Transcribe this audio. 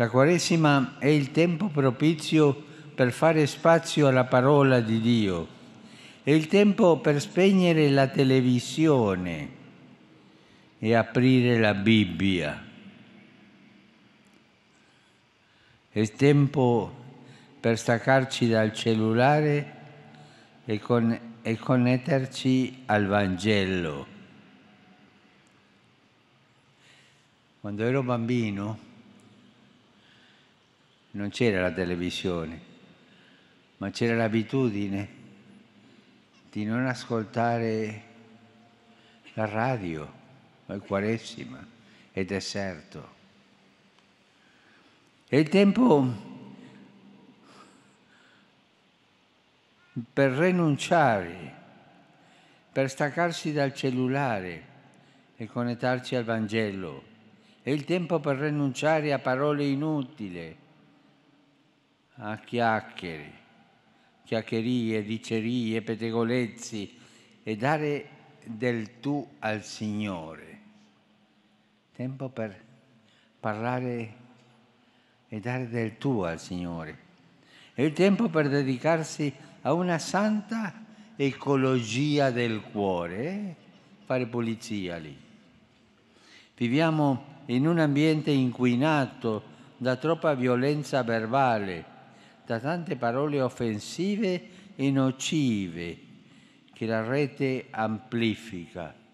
La Quaresima è il tempo propizio per fare spazio alla parola di Dio, è il tempo per spegnere la televisione e aprire la Bibbia. È il tempo per staccarci dal cellulare e, con, e connetterci al Vangelo. Quando ero bambino, non c'era la televisione, ma c'era l'abitudine di non ascoltare la radio, la quaresima e deserto. E il tempo per rinunciare, per staccarsi dal cellulare e connettarci al Vangelo, è il tempo per rinunciare a parole inutili a chiacchiere, chiacchierie, dicerie, pettegolezzi e dare del tu al Signore. Tempo per parlare e dare del tu al Signore. È il tempo per dedicarsi a una santa ecologia del cuore, eh? fare pulizia lì. Viviamo in un ambiente inquinato da troppa violenza verbale da tante parole offensive e nocive che la rete amplifica.